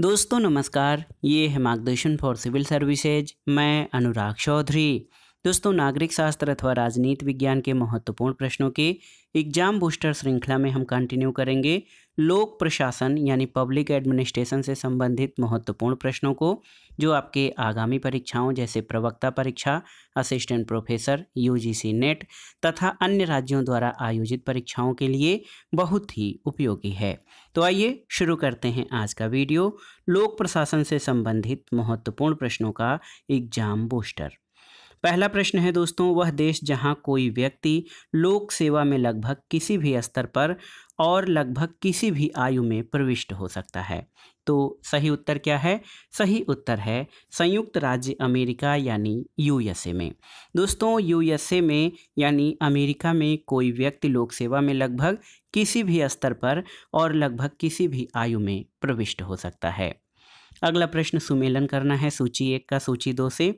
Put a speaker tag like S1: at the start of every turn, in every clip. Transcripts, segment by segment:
S1: दोस्तों नमस्कार ये है मार्गदर्शन फॉर सिविल सर्विसेज मैं अनुराग चौधरी दोस्तों नागरिक शास्त्र अथवा राजनीति विज्ञान के महत्वपूर्ण प्रश्नों के एग्जाम बूस्टर श्रृंखला में हम कंटिन्यू करेंगे लोक प्रशासन यानी पब्लिक एडमिनिस्ट्रेशन से संबंधित महत्वपूर्ण प्रश्नों को जो आपके आगामी परीक्षाओं जैसे प्रवक्ता परीक्षा असिस्टेंट प्रोफेसर यूजीसी नेट तथा अन्य राज्यों द्वारा आयोजित परीक्षाओं के लिए बहुत ही उपयोगी है तो आइए शुरू करते हैं आज का वीडियो लोक प्रशासन से संबंधित महत्वपूर्ण प्रश्नों का एग्जाम बूस्टर पहला प्रश्न है दोस्तों वह देश जहां कोई व्यक्ति लोक सेवा में लगभग किसी भी स्तर पर और लगभग किसी भी आयु में प्रविष्ट हो सकता है तो सही उत्तर क्या है सही उत्तर है संयुक्त राज्य अमेरिका यानी यूएसए में दोस्तों यूएसए में यानी अमेरिका में कोई व्यक्ति लोक सेवा में लगभग किसी भी स्तर पर और लगभग किसी भी आयु में प्रविष्ट हो सकता है अगला प्रश्न सुमेलन करना है सूची एक का सूची दो से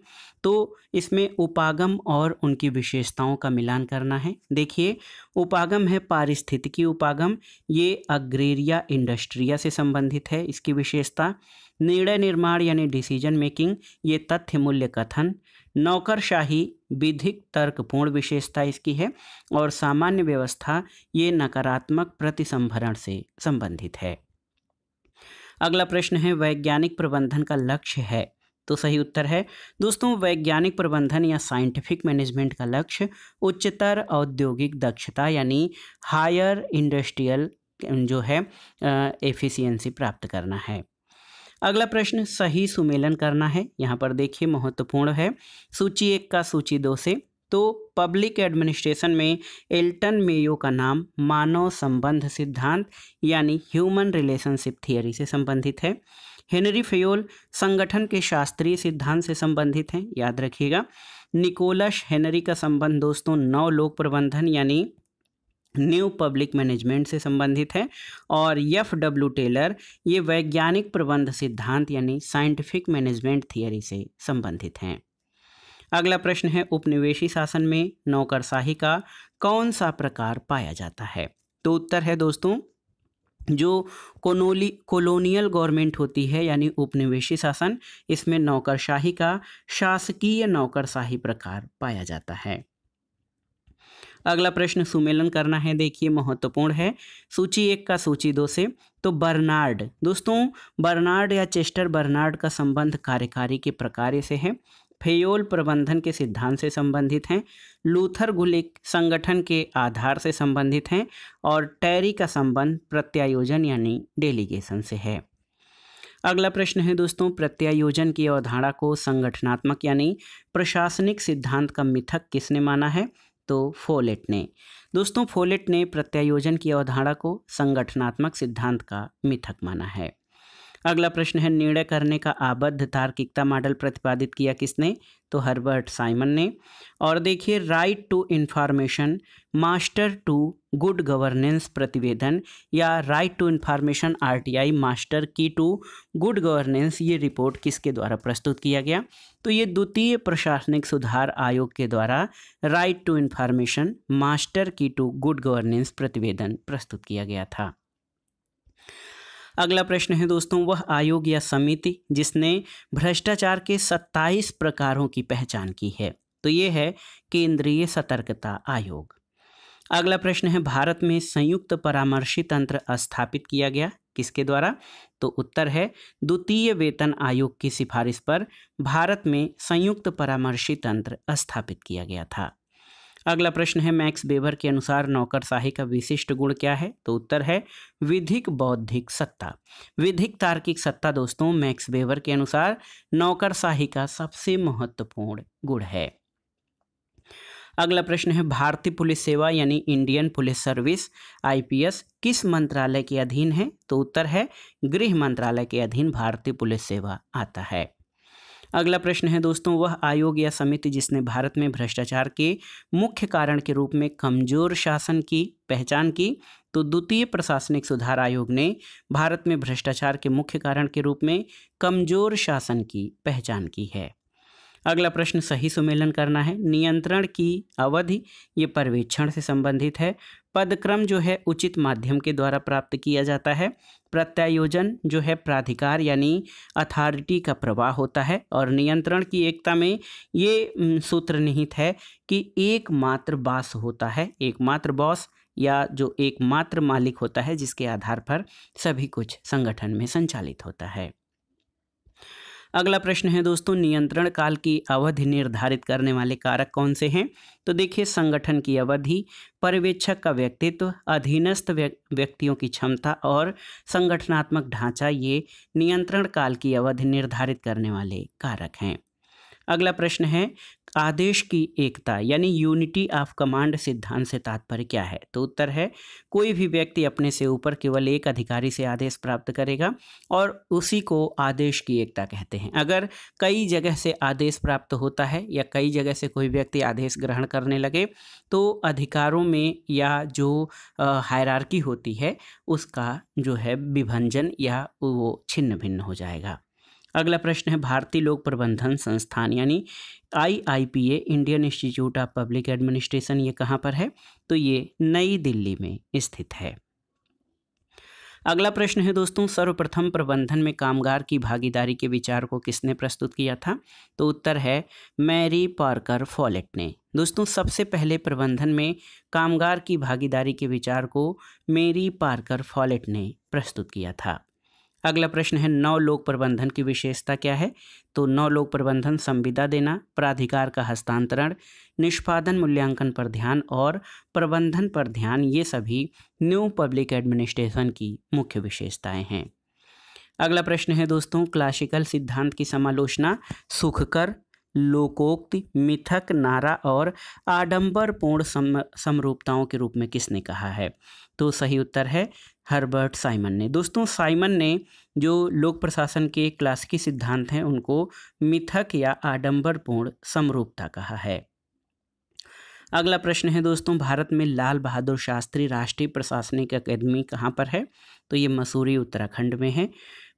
S1: तो इसमें उपागम और उनकी विशेषताओं का मिलान करना है देखिए उपागम है पारिस्थितिकी उपागम ये अग्रेरिया इंडस्ट्रिया से संबंधित है इसकी विशेषता निर्णय निर्माण यानी डिसीजन मेकिंग ये तथ्य मूल्य कथन नौकरशाही विधिक तर्कपूर्ण विशेषता इसकी है और सामान्य व्यवस्था ये नकारात्मक प्रतिसंभरण से संबंधित है अगला प्रश्न है वैज्ञानिक प्रबंधन का लक्ष्य है तो सही उत्तर है दोस्तों वैज्ञानिक प्रबंधन या साइंटिफिक मैनेजमेंट का लक्ष्य उच्चतर औद्योगिक दक्षता यानी हायर इंडस्ट्रियल जो है एफिशिएंसी प्राप्त करना है अगला प्रश्न सही सुमेलन करना है यहाँ पर देखिए महत्वपूर्ण है सूची एक का सूची दो से तो पब्लिक एडमिनिस्ट्रेशन में एल्टन मेयो का नाम मानव संबंध सिद्धांत यानी ह्यूमन रिलेशनशिप थियरी से संबंधित है हेनरी फेयोल संगठन के शास्त्रीय सिद्धांत से संबंधित हैं याद रखिएगा निकोलस हेनरी का संबंध दोस्तों नौ लोक प्रबंधन यानी न्यू पब्लिक मैनेजमेंट से संबंधित है और एफ डब्ल्यू टेलर ये वैज्ञानिक प्रबंध सिद्धांत यानी साइंटिफिक मैनेजमेंट थियरी से संबंधित हैं अगला प्रश्न है उपनिवेशी शासन में नौकरशाही का कौन सा प्रकार पाया जाता है तो उत्तर है दोस्तों जो कोनोली कोलोनियल गवर्नमेंट होती है यानी उपनिवेशी शासन इसमें नौकरशाही का शासकीय नौकरशाही प्रकार पाया जाता है अगला प्रश्न सुमेलन करना है देखिए महत्वपूर्ण है सूची एक का सूची दो से तो बर्नार्ड दोस्तों बर्नार्ड या चेस्टर बर्नार्ड का संबंध कार्यकारी के प्रकार से है फेयोल प्रबंधन के सिद्धांत से संबंधित हैं लूथर गुलिक संगठन के आधार से संबंधित हैं और टैरी का संबंध प्रत्यायोजन यानी डेलीगेशन से है अगला प्रश्न है दोस्तों प्रत्यायोजन की अवधारणा को संगठनात्मक यानी प्रशासनिक सिद्धांत का मिथक किसने माना है तो फोलेट ने दोस्तों फोलेट ने प्रत्यायोजन की अवधारणा को संगठनात्मक सिद्धांत का मिथक माना है अगला प्रश्न है निर्णय करने का आबद्ध तार्किकता मॉडल प्रतिपादित किया किसने तो हर्बर्ट साइमन ने और देखिए right to information master to good governance प्रतिवेदन या right to information RTI master key to good governance ये रिपोर्ट किसके द्वारा प्रस्तुत किया गया तो ये द्वितीय प्रशासनिक सुधार आयोग के द्वारा right to information master key to good governance प्रतिवेदन प्रस्तुत किया गया था अगला प्रश्न है दोस्तों वह आयोग या समिति जिसने भ्रष्टाचार के 27 प्रकारों की पहचान की है तो ये है केंद्रीय सतर्कता आयोग अगला प्रश्न है भारत में संयुक्त परामर्शी तंत्र स्थापित किया गया किसके द्वारा तो उत्तर है द्वितीय वेतन आयोग की सिफारिश पर भारत में संयुक्त परामर्शी तंत्र स्थापित किया गया था अगला प्रश्न है मैक्स बेबर के अनुसार नौकरशाही का विशिष्ट गुण क्या है तो उत्तर है विधिक बौद्धिक सत्ता विधिक तार्किक सत्ता दोस्तों मैक्स बेबर के अनुसार नौकरशाही का सबसे महत्वपूर्ण गुण है अगला प्रश्न है भारतीय पुलिस सेवा यानी इंडियन पुलिस सर्विस आईपीएस किस मंत्रालय के अधीन है तो उत्तर है गृह मंत्रालय के अधीन भारतीय पुलिस सेवा आता है अगला प्रश्न है दोस्तों वह आयोग या समिति जिसने भारत में भ्रष्टाचार के मुख्य कारण के रूप में कमजोर शासन की पहचान की तो द्वितीय प्रशासनिक सुधार आयोग ने भारत में भ्रष्टाचार के मुख्य कारण के रूप में कमजोर शासन की पहचान की है अगला प्रश्न सही सुमेलन करना है नियंत्रण की अवधि ये पर्यवेक्षण से संबंधित है पदक्रम जो है उचित माध्यम के द्वारा प्राप्त किया जाता है प्रत्यायोजन जो है प्राधिकार यानी अथॉरिटी का प्रवाह होता है और नियंत्रण की एकता में ये सूत्र निहित है कि एकमात्र बॉस होता है एकमात्र बॉस या जो एकमात्र मालिक होता है जिसके आधार पर सभी कुछ संगठन में संचालित होता है अगला प्रश्न है दोस्तों नियंत्रण काल की अवधि निर्धारित करने वाले कारक कौन से हैं तो देखिए संगठन की अवधि पर्यवेक्षक का व्यक्तित्व अधीनस्थ व्यक्तियों की क्षमता और संगठनात्मक ढांचा ये नियंत्रण काल की अवधि निर्धारित करने वाले कारक हैं अगला प्रश्न है आदेश की एकता यानी यूनिटी ऑफ कमांड सिद्धांत से तात्पर्य क्या है तो उत्तर है कोई भी व्यक्ति अपने से ऊपर केवल एक अधिकारी से आदेश प्राप्त करेगा और उसी को आदेश की एकता कहते हैं अगर कई जगह से आदेश प्राप्त होता है या कई जगह से कोई व्यक्ति आदेश ग्रहण करने लगे तो अधिकारों में या जो हायरार्की होती है उसका जो है विभंजन या वो छिन्न भिन्न हो जाएगा अगला प्रश्न है भारतीय लोक प्रबंधन संस्थान यानी IIPA Indian Institute of public Administration ये कहाँ पर है तो ये नई दिल्ली में स्थित है अगला प्रश्न है दोस्तों सर्वप्रथम प्रबंधन में कामगार की भागीदारी के विचार को किसने प्रस्तुत किया था तो उत्तर है मैरी पार्कर फॉलेट ने दोस्तों सबसे पहले प्रबंधन में कामगार की भागीदारी के विचार को मेरी पार्कर फॉलेट ने प्रस्तुत किया था अगला प्रश्न है नौ लोक प्रबंधन की विशेषता क्या है तो नौ लोक प्रबंधन संविदा देना प्राधिकार का हस्तांतरण निष्पादन मूल्यांकन पर ध्यान और प्रबंधन पर ध्यान ये सभी न्यू पब्लिक एडमिनिस्ट्रेशन की मुख्य विशेषताएं हैं अगला प्रश्न है दोस्तों क्लासिकल सिद्धांत की समालोचना सुखकर लोकोक्ति मिथक नारा और आडंबरपूर्ण सम समरूपताओं के रूप में किसने कहा है तो सही उत्तर है हर्बर्ट साइमन ने दोस्तों साइमन ने जो लोक प्रशासन के क्लासिकी सिद्धांत हैं उनको मिथक या आडंबरपूर्ण समरूपता कहा है अगला प्रश्न है दोस्तों भारत में लाल बहादुर शास्त्री राष्ट्रीय प्रशासनिक अकेदमी कहाँ पर है तो ये मसूरी उत्तराखंड में है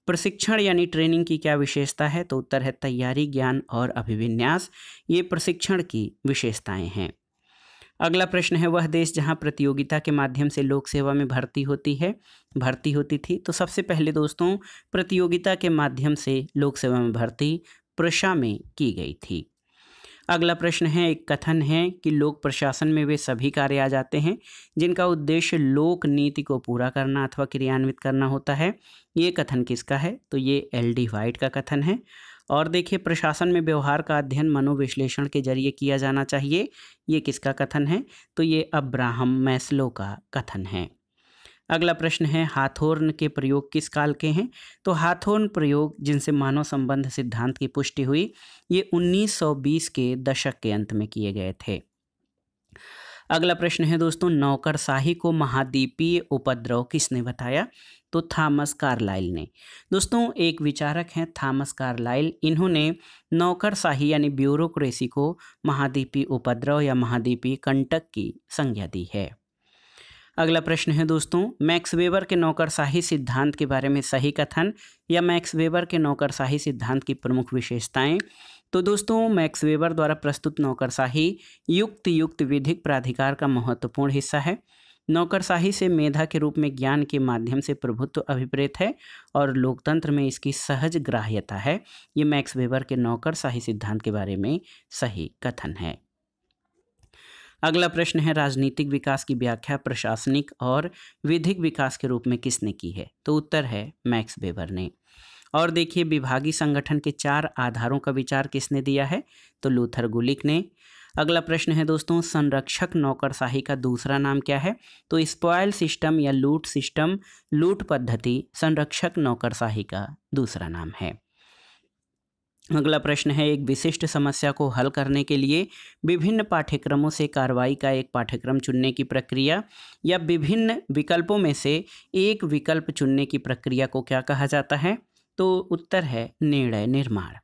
S1: प्रशिक्षण यानी ट्रेनिंग की क्या विशेषता है तो उत्तर है तैयारी ज्ञान और अभिविन्यास ये प्रशिक्षण की विशेषताएं हैं अगला प्रश्न है वह देश जहाँ प्रतियोगिता के माध्यम से लोक सेवा में भर्ती होती है भर्ती होती थी तो सबसे पहले दोस्तों प्रतियोगिता के माध्यम से लोक सेवा में भर्ती प्रशा में की गई थी अगला प्रश्न है एक कथन है कि लोक प्रशासन में वे सभी कार्य आ जाते हैं जिनका उद्देश्य लोक नीति को पूरा करना अथवा क्रियान्वित करना होता है ये कथन किसका है तो ये एल डी वाइट का कथन है और देखिए प्रशासन में व्यवहार का अध्ययन मनोविश्लेषण के जरिए किया जाना चाहिए ये किसका कथन है तो ये अब्राहम मैस्लो का कथन है अगला प्रश्न है हाथोर्न के प्रयोग किस काल के हैं तो हाथोर्न प्रयोग जिनसे मानव संबंध सिद्धांत की पुष्टि हुई ये 1920 के दशक के अंत में किए गए थे अगला प्रश्न है दोस्तों नौकरशाही को महाद्वीपीय उपद्रव किसने बताया तो थामस कार्लाइल ने दोस्तों एक विचारक हैं थामस कार्लाइल इन्होंने नौकरशाही यानी ब्यूरोक्रेसी को महाद्वीपीय उपद्रव या महाद्वीपीय कंटक की संज्ञा दी है अगला प्रश्न है दोस्तों मैक्स वेबर के नौकरशाही सिद्धांत के बारे में सही कथन या मैक्स वेबर के नौकरशाही सिद्धांत की प्रमुख विशेषताएं तो दोस्तों मैक्स वेबर द्वारा प्रस्तुत नौकरशाही युक्त युक्त विधिक प्राधिकार का महत्वपूर्ण हिस्सा है नौकरशाही से मेधा के रूप में ज्ञान के माध्यम से प्रभुत्व अभिप्रेत है और लोकतंत्र में इसकी सहज ग्राह्यता है ये मैक्स वेबर के नौकरशाही सिद्धांत के बारे में सही कथन है अगला प्रश्न है राजनीतिक विकास की व्याख्या प्रशासनिक और विधिक विकास के रूप में किसने की है तो उत्तर है मैक्स वेबर ने और देखिए विभागीय संगठन के चार आधारों का विचार किसने दिया है तो लूथर गुलिक ने अगला प्रश्न है दोस्तों संरक्षक नौकरशाही का दूसरा नाम क्या है तो स्पॉयल सिस्टम या लूट सिस्टम लूट पद्धति संरक्षक नौकरशाही का दूसरा नाम है अगला प्रश्न है एक विशिष्ट समस्या को हल करने के लिए विभिन्न पाठ्यक्रमों से कार्रवाई का एक पाठ्यक्रम चुनने की प्रक्रिया या विभिन्न विकल्पों में से एक विकल्प चुनने की प्रक्रिया को क्या कहा जाता है तो उत्तर है निर्णय निर्माण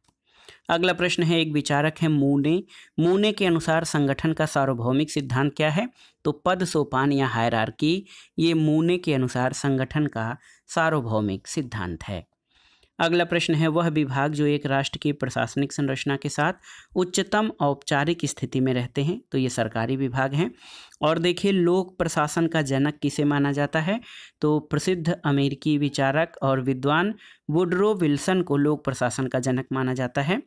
S1: अगला प्रश्न है एक विचारक है मूने मूने के अनुसार संगठन का सार्वभौमिक सिद्धांत क्या है तो पद सोपान या हायरार्की ये मूने के अनुसार संगठन का सार्वभौमिक सिद्धांत है अगला प्रश्न है वह विभाग जो एक राष्ट्र की प्रशासनिक संरचना के साथ उच्चतम औपचारिक स्थिति में रहते हैं तो ये सरकारी विभाग हैं और देखिए लोक प्रशासन का जनक किसे माना जाता है तो प्रसिद्ध अमेरिकी विचारक और विद्वान वुडरो विल्सन को लोक प्रशासन का जनक माना जाता है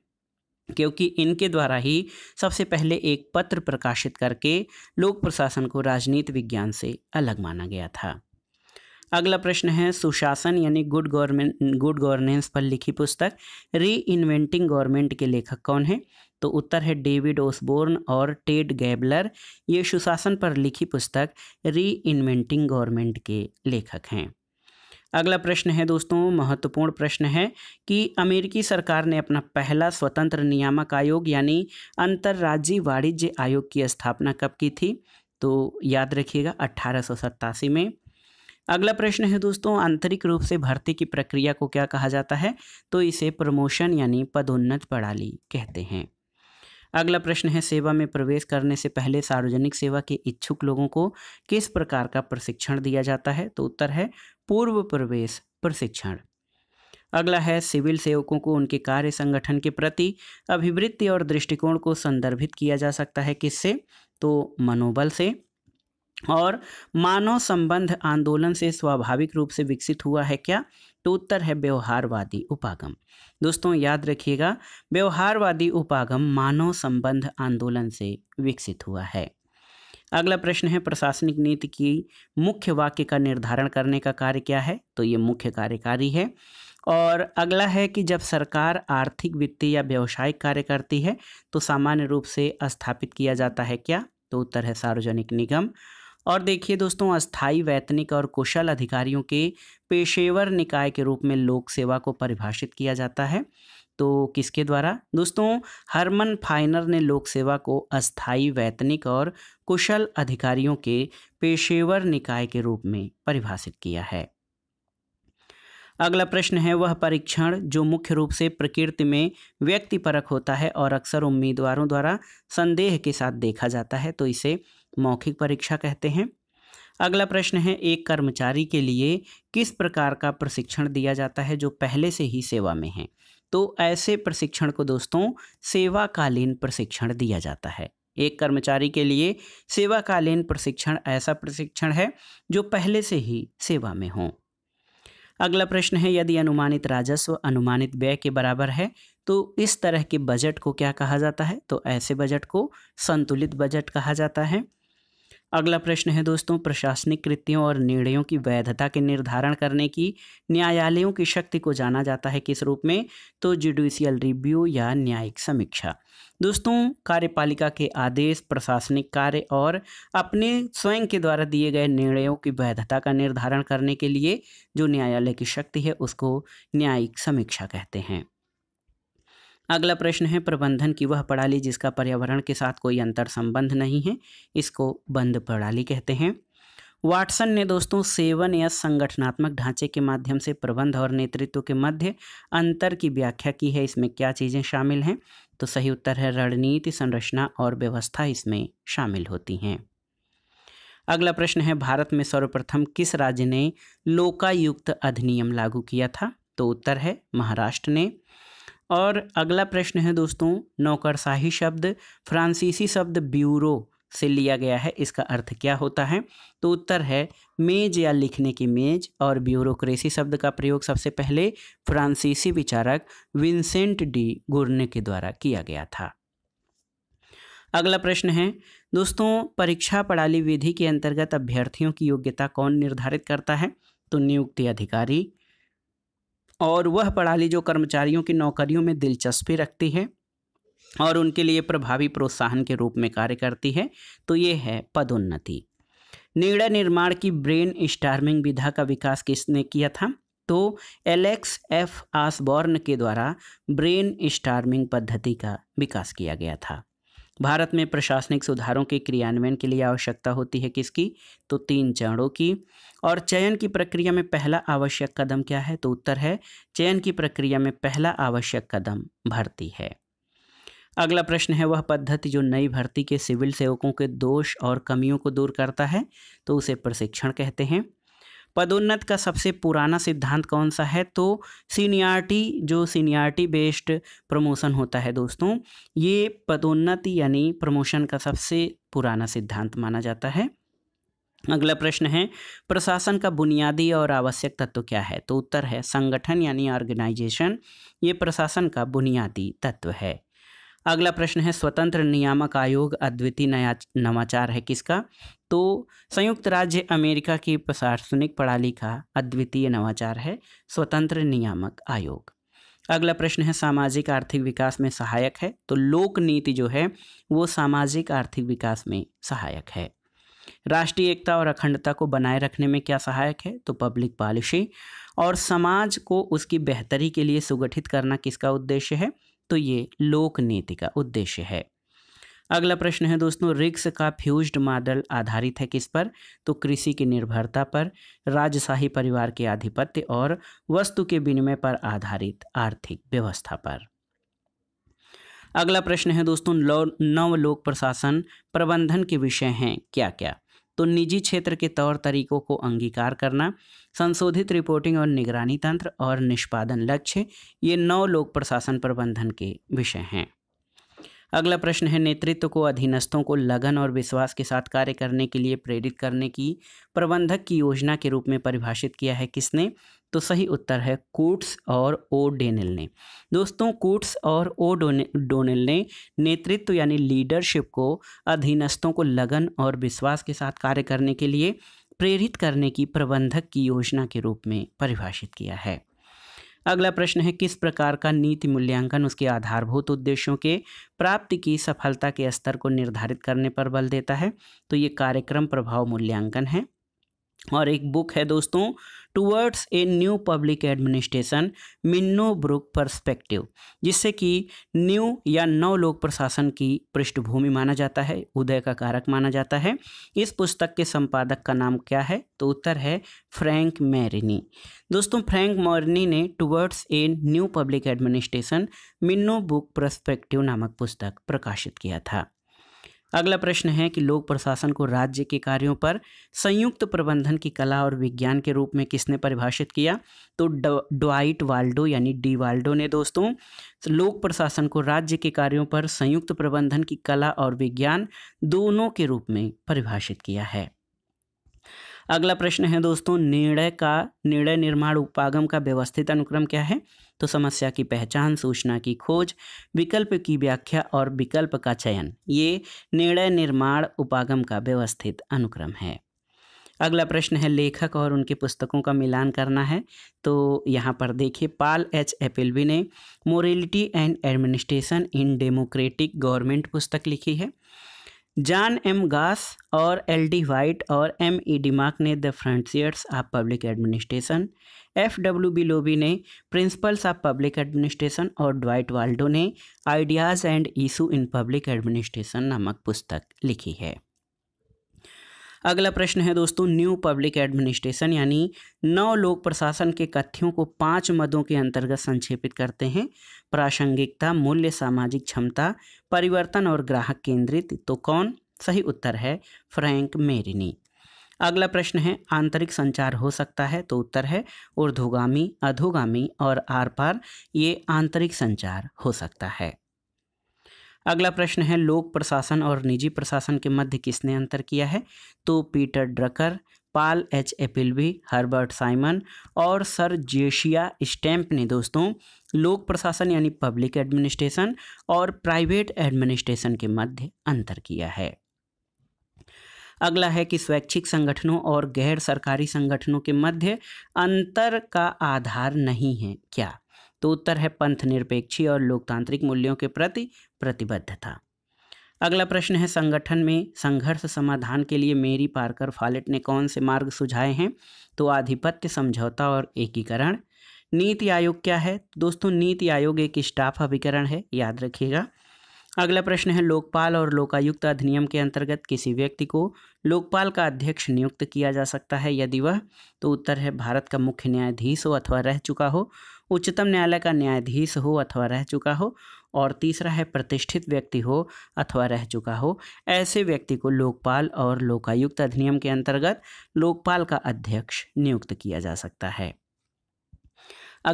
S1: क्योंकि इनके द्वारा ही सबसे पहले एक पत्र प्रकाशित करके लोक प्रशासन को राजनीति विज्ञान से अलग माना गया था अगला प्रश्न है सुशासन यानी गुड गवर्नमेंट गुड गवर्नेंस पर लिखी पुस्तक री इन्वेंटिंग गवर्नमेंट के लेखक कौन है तो उत्तर है डेविड ओसबोर्न और टेड गैबलर ये सुशासन पर लिखी पुस्तक री इन्वेंटिंग गवर्नमेंट के लेखक हैं अगला प्रश्न है दोस्तों महत्वपूर्ण प्रश्न है कि अमेरिकी सरकार ने अपना पहला स्वतंत्र नियामक आयोग यानी अंतर्राज्यीय वाणिज्य आयोग की स्थापना कब की थी तो याद रखिएगा अट्ठारह में अगला प्रश्न है दोस्तों आंतरिक रूप से भर्ती की प्रक्रिया को क्या कहा जाता है तो इसे प्रमोशन यानी पदोन्नत प्रणाली कहते हैं अगला प्रश्न है सेवा में प्रवेश करने से पहले सार्वजनिक सेवा के इच्छुक लोगों को किस प्रकार का प्रशिक्षण दिया जाता है तो उत्तर है पूर्व प्रवेश प्रशिक्षण अगला है सिविल सेवकों को उनके कार्य संगठन के प्रति अभिवृत्ति और दृष्टिकोण को संदर्भित किया जा सकता है किससे तो मनोबल से और मानव संबंध आंदोलन से स्वाभाविक रूप से विकसित हुआ है क्या तो उत्तर है व्यवहारवादी उपागम दोस्तों याद रखिएगा व्यवहारवादी उपागम मानव संबंध आंदोलन से विकसित हुआ है अगला प्रश्न है प्रशासनिक नीति की मुख्य वाक्य का निर्धारण करने का कार्य क्या है तो ये मुख्य कार्यकारी है और अगला है कि जब सरकार आर्थिक वित्तीय या व्यवसायिक कार्य करती है तो सामान्य रूप से स्थापित किया जाता है क्या तो उत्तर है सार्वजनिक निगम और देखिए दोस्तों अस्थाई वैतनिक और कुशल अधिकारियों के पेशेवर निकाय के रूप में लोक सेवा को परिभाषित किया जाता है तो किसके द्वारा दोस्तों हरमन फाइनर ने लोक सेवा को अस्थाई वैतनिक और कुशल अधिकारियों के पेशेवर निकाय के रूप में परिभाषित किया है अगला प्रश्न है वह परीक्षण जो मुख्य रूप से प्रकृति में व्यक्तिपरक होता है और अक्सर उम्मीदवारों द्वारा संदेह के साथ देखा जाता है तो इसे मौखिक परीक्षा कहते हैं अगला प्रश्न है एक कर्मचारी के लिए किस प्रकार का प्रशिक्षण दिया जाता है जो पहले से ही सेवा में है तो ऐसे प्रशिक्षण को दोस्तों सेवाकालीन प्रशिक्षण दिया जाता है एक कर्मचारी के लिए सेवाकालीन प्रशिक्षण ऐसा प्रशिक्षण है जो पहले से ही सेवा में हो अगला प्रश्न है यदि अनुमानित राजस्व अनुमानित व्यय के बराबर है तो इस तरह के बजट को क्या कहा जाता है तो ऐसे बजट को संतुलित बजट कहा जाता है अगला प्रश्न है दोस्तों प्रशासनिक कृत्यों और निर्णयों की वैधता के निर्धारण करने की न्यायालयों की शक्ति को जाना जाता है किस रूप में तो जुडिशियल रिव्यू या न्यायिक समीक्षा दोस्तों कार्यपालिका के आदेश प्रशासनिक कार्य और अपने स्वयं के द्वारा दिए गए निर्णयों की वैधता का निर्धारण करने के लिए जो न्यायालय की शक्ति है उसको न्यायिक समीक्षा कहते हैं अगला प्रश्न है प्रबंधन की वह प्रणाली जिसका पर्यावरण के साथ कोई अंतर संबंध नहीं है इसको बंद प्रणाली कहते हैं वाटसन ने दोस्तों सेवन या संगठनात्मक ढांचे के माध्यम से प्रबंध और नेतृत्व के मध्य अंतर की व्याख्या की है इसमें क्या चीज़ें शामिल हैं तो सही उत्तर है रणनीति संरचना और व्यवस्था इसमें शामिल होती हैं अगला प्रश्न है भारत में सर्वप्रथम किस राज्य ने लोकायुक्त अधिनियम लागू किया था तो उत्तर है महाराष्ट्र ने और अगला प्रश्न है दोस्तों नौकरशाही शब्द फ्रांसीसी शब्द ब्यूरो से लिया गया है इसका अर्थ क्या होता है तो उत्तर है मेज या लिखने की मेज और ब्यूरोक्रेसी शब्द का प्रयोग सबसे पहले फ्रांसीसी विचारक विंसेंट डी गुरने के द्वारा किया गया था अगला प्रश्न है दोस्तों परीक्षा प्रणाली विधि के अंतर्गत अभ्यर्थियों की योग्यता कौन निर्धारित करता है तो नियुक्ति अधिकारी और वह प्रणाली जो कर्मचारियों की नौकरियों में दिलचस्पी रखती है और उनके लिए प्रभावी प्रोत्साहन के रूप में कार्य करती है तो ये है पदोन्नति निर्णय निर्माण की ब्रेन स्टार्मिंग विधा का विकास किसने किया था तो एलेक्स एफ आसबॉर्न के द्वारा ब्रेन स्टार्मिंग पद्धति का विकास किया गया था भारत में प्रशासनिक सुधारों के क्रियान्वयन के लिए आवश्यकता होती है किसकी तो तीन चरणों की और चयन की प्रक्रिया में पहला आवश्यक कदम क्या है तो उत्तर है चयन की प्रक्रिया में पहला आवश्यक कदम भर्ती है अगला प्रश्न है वह पद्धति जो नई भर्ती के सिविल सेवकों के दोष और कमियों को दूर करता है तो उसे प्रशिक्षण कहते हैं पदोन्नत का सबसे पुराना सिद्धांत कौन सा है तो सीनियरिटी जो सीनियरिटी बेस्ड प्रमोशन होता है दोस्तों ये पदोन्नत यानी प्रमोशन का सबसे पुराना सिद्धांत माना जाता है अगला प्रश्न है प्रशासन का बुनियादी और आवश्यक तत्व क्या है तो उत्तर है संगठन यानी ऑर्गेनाइजेशन ये प्रशासन का बुनियादी तत्व है अगला प्रश्न है स्वतंत्र नियामक आयोग अद्वितीय नया नवाचार है किसका तो संयुक्त राज्य अमेरिका की प्रशासनिक प्रणाली का अद्वितीय नवाचार है स्वतंत्र नियामक आयोग अगला प्रश्न है सामाजिक आर्थिक विकास में सहायक है तो लोक नीति जो है वो सामाजिक आर्थिक विकास में सहायक है राष्ट्रीय एकता और अखंडता को बनाए रखने में क्या सहायक है तो पब्लिक पॉलिसी और समाज को उसकी बेहतरी के लिए सुगठित करना किसका उद्देश्य है तो ये लोक नीति का उद्देश्य है अगला प्रश्न है दोस्तों रिक्स का फ्यूज्ड मॉडल आधारित है किस पर तो कृषि की निर्भरता पर राजशाही परिवार के आधिपत्य और वस्तु के विनिमय पर आधारित आर्थिक व्यवस्था पर अगला प्रश्न है दोस्तों नवलोक प्रशासन प्रबंधन के विषय हैं क्या क्या तो निजी क्षेत्र के तौर तरीकों को अंगीकार करना संशोधित रिपोर्टिंग और निगरानी तंत्र और निष्पादन लक्ष्य ये नौ लोक प्रशासन प्रबंधन के विषय हैं अगला प्रश्न है नेतृत्व को अधीनस्थों को लगन और विश्वास के साथ कार्य करने के लिए प्रेरित करने की प्रबंधक की योजना के रूप में परिभाषित किया है किसने तो सही उत्तर है कोट्स और ओ डेनिल ने दोस्तों कोट्स और ओ डोनिल ने नेतृत्व यानी लीडरशिप को अधीनस्थों को लगन और विश्वास के साथ कार्य करने के लिए प्रेरित करने की प्रबंधक की योजना के रूप में परिभाषित किया है अगला प्रश्न है किस प्रकार का नीति मूल्यांकन उसके आधारभूत उद्देश्यों के प्राप्ति की सफलता के स्तर को निर्धारित करने पर बल देता है तो ये कार्यक्रम प्रभाव मूल्यांकन है और एक बुक है दोस्तों towards a new public administration Minnowbrook perspective जिससे कि न्यू या नव लोक प्रशासन की पृष्ठभूमि माना जाता है उदय का कारक माना जाता है इस पुस्तक के संपादक का नाम क्या है तो उत्तर है फ्रैंक मैरिनी दोस्तों फ्रैंक मैरिनी ने towards a new public administration Minnowbrook perspective नामक पुस्तक प्रकाशित किया था अगला प्रश्न है कि लोक प्रशासन को राज्य के कार्यों पर संयुक्त प्रबंधन की कला और विज्ञान के रूप में किसने परिभाषित किया तो ड्वाइट वाल्डो यानी डी वाल्डो ने दोस्तों लोक प्रशासन को राज्य के कार्यों पर संयुक्त प्रबंधन की कला और विज्ञान दोनों के रूप में परिभाषित किया है अगला प्रश्न है दोस्तों निर्णय का निर्णय निर्माण उपागम का व्यवस्थित अनुक्रम क्या है तो समस्या की पहचान सूचना की खोज विकल्प की व्याख्या और विकल्प का चयन ये निर्णय निर्माण उपागम का व्यवस्थित अनुक्रम है अगला प्रश्न है लेखक और उनके पुस्तकों का मिलान करना है तो यहाँ पर देखिए पाल एच एपिलवी ने morality and administration in democratic government पुस्तक लिखी है जॉन एम गास और एल डी वाइट और एम ई डिमार्क ने the frontiers of public administration F W Willoughby ने प्रिंसिपल्स ऑफ पब्लिक एडमिनिस्ट्रेशन और ड्वाइट वाल्डो ने ideas and issues in public administration नामक पुस्तक लिखी है अगला प्रश्न है दोस्तों न्यू पब्लिक एडमिनिस्ट्रेशन यानी नौ लोक प्रशासन के तथ्यों को पांच मदों के अंतर्गत संक्षेपित करते हैं प्रासंगिकता मूल्य सामाजिक क्षमता परिवर्तन और ग्राहक केंद्रित तो कौन सही उत्तर है फ्रैंक मेरिनी अगला प्रश्न है आंतरिक संचार हो सकता है तो उत्तर है ऊर्धोगामी अधोगामी और आर पार ये आंतरिक संचार हो सकता है अगला प्रश्न है लोक प्रशासन और निजी प्रशासन के मध्य किसने अंतर किया है तो Peter Drucker Paul H Appleby Herbert Simon और सर जेशिया स्टैम्प ने दोस्तों लोक प्रशासन यानी पब्लिक एडमिनिस्ट्रेशन और प्राइवेट एडमिनिस्ट्रेशन के मध्य अंतर किया है अगला है कि स्वैच्छिक संगठनों और गैर सरकारी संगठनों के मध्य अंतर का आधार नहीं है क्या तो उत्तर है पंथ निरपेक्षी और लोकतांत्रिक मूल्यों के प्रति प्रतिबद्धता अगला प्रश्न है संगठन में संघर्ष समाधान के लिए मेरी पार्कर फॉलेट ने कौन से मार्ग सुझाए हैं तो आधिपत्य समझौता और एकीकरण नीति आयोग क्या है दोस्तों नीति आयोग एक स्टाफ अभिकरण है याद रखिएगा अगला प्रश्न है लोकपाल और लोकायुक्त अधिनियम के अंतर्गत किसी व्यक्ति को लोकपाल का अध्यक्ष नियुक्त किया जा सकता है यदि वह तो उत्तर है भारत का मुख्य न्यायाधीश हो अथवा रह चुका हो उच्चतम न्यायालय का न्यायाधीश हो अथवा रह चुका हो और तीसरा है प्रतिष्ठित व्यक्ति हो अथवा रह चुका हो ऐसे व्यक्ति को लोकपाल और लोकायुक्त अधिनियम के अंतर्गत लोकपाल का अध्यक्ष नियुक्त किया जा सकता है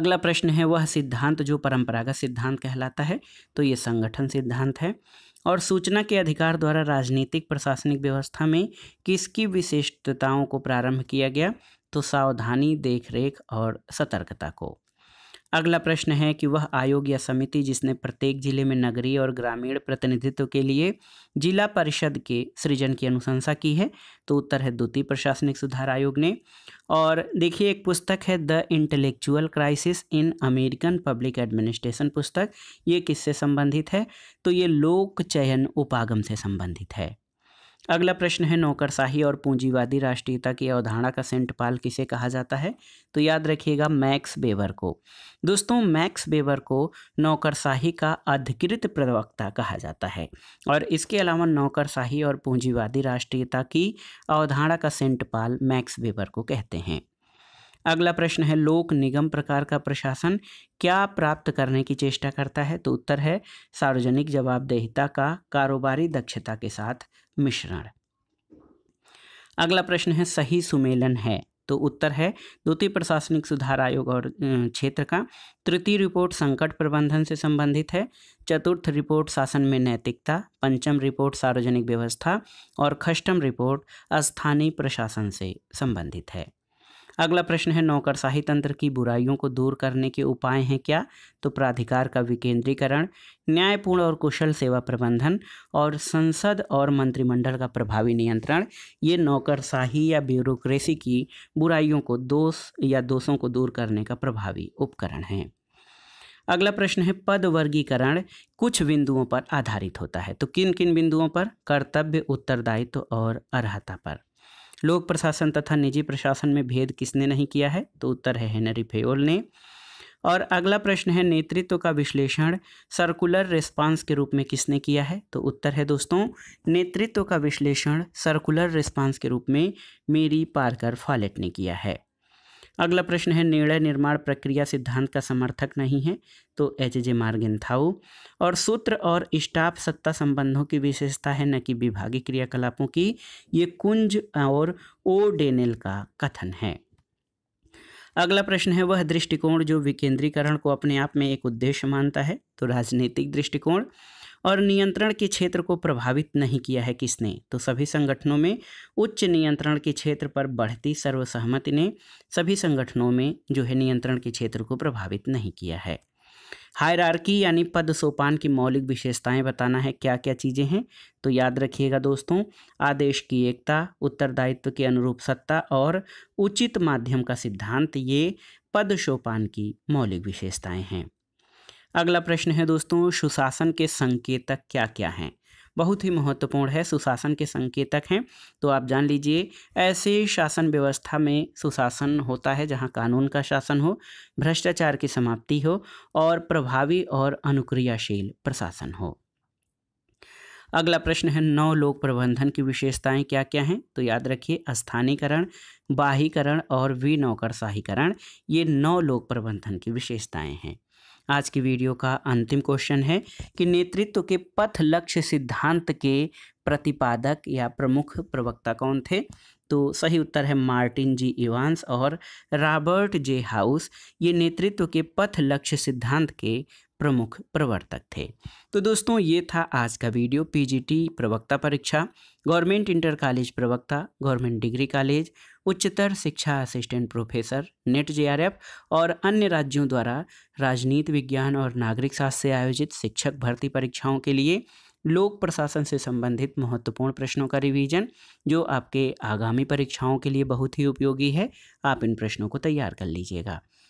S1: अगला प्रश्न है वह सिद्धांत जो परंपरागत सिद्धांत कहलाता है तो ये संगठन सिद्धांत है और सूचना के अधिकार द्वारा राजनीतिक प्रशासनिक व्यवस्था में किसकी विशिष्टताओं को प्रारंभ किया गया तो सावधानी देखरेख और सतर्कता को अगला प्रश्न है कि वह आयोग या समिति जिसने प्रत्येक जिले में नगरीय और ग्रामीण प्रतिनिधित्व के लिए जिला परिषद के सृजन की अनुशंसा की है तो उत्तर है द्वितीय प्रशासनिक सुधार आयोग ने और देखिए एक पुस्तक है the intellectual crisis in American public administration पुस्तक ये किससे संबंधित है तो ये लोक चयन उपागम से संबंधित है अगला प्रश्न है नौकरशाही और पूंजीवादी राष्ट्रीयता की अवधारणा का सेंटपाल किसे कहा जाता है तो याद रखिएगा मैक्स बेवर को दोस्तों मैक्स बेवर को नौकरशाही का अधिकृत प्रवक्ता कहा जाता है और इसके अलावा नौकरशाही और पूंजीवादी राष्ट्रीयता की अवधारणा का सेंटपाल मैक्स बेवर को कहते हैं अगला प्रश्न है लोक निगम प्रकार का प्रशासन क्या प्राप्त करने की चेष्टा करता है तो उत्तर है सार्वजनिक जवाबदेहिता का कारोबारी दक्षता के साथ मिश्रण अगला प्रश्न है सही सुमेलन है तो उत्तर है द्वितीय प्रशासनिक सुधार आयोग और क्षेत्र का तृतीय रिपोर्ट संकट प्रबंधन से संबंधित है चतुर्थ रिपोर्ट शासन में नैतिकता पंचम रिपोर्ट सार्वजनिक व्यवस्था और खष्टम रिपोर्ट स्थानीय प्रशासन से संबंधित है अगला प्रश्न है नौकरशाही तंत्र की बुराइयों को दूर करने के उपाय हैं क्या तो प्राधिकार का विकेंद्रीकरण न्यायपूर्ण और कुशल सेवा प्रबंधन और संसद और मंत्रिमंडल का प्रभावी नियंत्रण ये नौकरशाही या ब्यूरोक्रेसी की बुराइयों को दोष या दोषों को दूर करने का प्रभावी उपकरण है अगला प्रश्न है पद वर्गीकरण कुछ बिंदुओं पर आधारित होता है तो किन किन बिंदुओं पर कर्तव्य उत्तरदायित्व और अर्हता पर लोक प्रशासन तथा निजी प्रशासन में भेद किसने नहीं किया है तो उत्तर है हेनरी फेयोल ने और अगला प्रश्न है नेतृत्व का विश्लेषण सर्कुलर रिस्पांस के रूप में किसने किया है तो उत्तर है दोस्तों नेतृत्व का विश्लेषण सर्कुलर रिस्पांस के रूप में मेरी पार्कर फॉलेट ने किया है अगला प्रश्न है निर्णय निर्माण प्रक्रिया सिद्धांत का समर्थक नहीं है तो एच जे मार्गिन थाऊ और सूत्र और स्टाफ सत्ता संबंधों की विशेषता है न कि विभागीय क्रियाकलापों की ये कुंज और ओ डेनेल का कथन है अगला प्रश्न है वह दृष्टिकोण जो विकेंद्रीकरण को अपने आप में एक उद्देश्य मानता है तो राजनीतिक दृष्टिकोण और नियंत्रण के क्षेत्र को प्रभावित नहीं किया है किसने तो सभी संगठनों में उच्च नियंत्रण के क्षेत्र पर बढ़ती सर्वसहमति ने सभी संगठनों में जो है नियंत्रण के क्षेत्र को प्रभावित नहीं किया है हायरार्की यानी पद सोपान की मौलिक विशेषताएं बताना है क्या क्या चीज़ें हैं तो याद रखिएगा दोस्तों आदेश की एकता उत्तरदायित्व के अनुरूप सत्ता और उचित माध्यम का सिद्धांत ये पद सोपान की मौलिक विशेषताएं हैं अगला प्रश्न है दोस्तों सुशासन के संकेतक क्या क्या हैं बहुत ही महत्वपूर्ण है सुशासन के संकेतक हैं तो आप जान लीजिए ऐसे शासन व्यवस्था में सुशासन होता है जहां कानून का शासन हो भ्रष्टाचार की समाप्ति हो और प्रभावी और अनुक्रियाशील प्रशासन हो अगला प्रश्न है नौ लोक प्रबंधन की विशेषताएं क्या क्या हैं तो याद रखिए स्थानीकरण बाहीकरण और विनौकरशाहीकरण ये नौ लोक प्रबंधन की विशेषताएँ हैं आज की वीडियो का अंतिम क्वेश्चन है कि नेतृत्व के पथ लक्ष्य सिद्धांत के प्रतिपादक या प्रमुख प्रवक्ता कौन थे तो सही उत्तर है मार्टिन जी इवांस और रॉबर्ट जे हाउस ये नेतृत्व के पथ लक्ष्य सिद्धांत के प्रमुख प्रवर्तक थे तो दोस्तों ये था आज का वीडियो पीजीटी प्रवक्ता परीक्षा गवर्नमेंट इंटर कॉलेज प्रवक्ता गवर्नमेंट डिग्री कॉलेज उच्चतर शिक्षा असिस्टेंट प्रोफेसर नेट जेआरएफ और अन्य राज्यों द्वारा राजनीति विज्ञान और नागरिक शास्त्र से आयोजित शिक्षक भर्ती परीक्षाओं के लिए लोक प्रशासन से संबंधित महत्वपूर्ण प्रश्नों का रिवीजन जो आपके आगामी परीक्षाओं के लिए बहुत ही उपयोगी है आप इन प्रश्नों को तैयार कर लीजिएगा